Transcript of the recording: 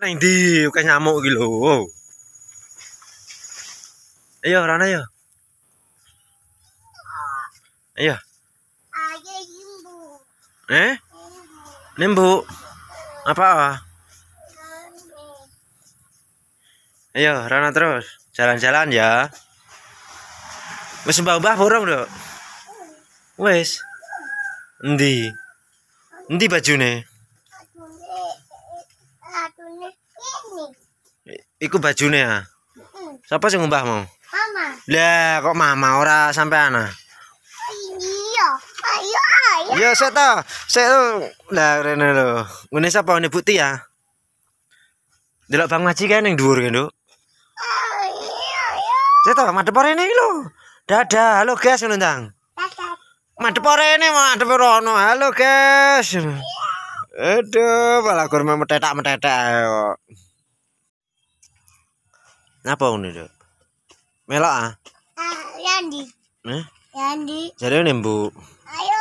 Neng di, kayak nyamuk gitu lho. Ayo, Rana ayo. Ayo. Eh? Nimbu. Apa? Ayo, Rana terus. Jalan-jalan ya. Wis mbah-mbah burung Dok. Wis. Endi? Endi bajune? Iku bajunya, ya. Siapa sih ngubah mau? Mama. Lah kok mama ora sampai ana? Iya. Ayo ayo. Ya saya tahu, saya lah rene lo. Ini siapa ini putih ya? Delok Bang Maji kan yang dulu kan, Nduk. Oh, iya, iya. Sik ta madhep rene ini lo. Dada. halo guys ngono, Dang. ini mau madhep rono. Halo guys. Iya. Aduh, malah kurma metetak-metetak. Napa ini dok? Melok ah? Ah Yandi. Eh? Yandi. Jadi nembu. Ayo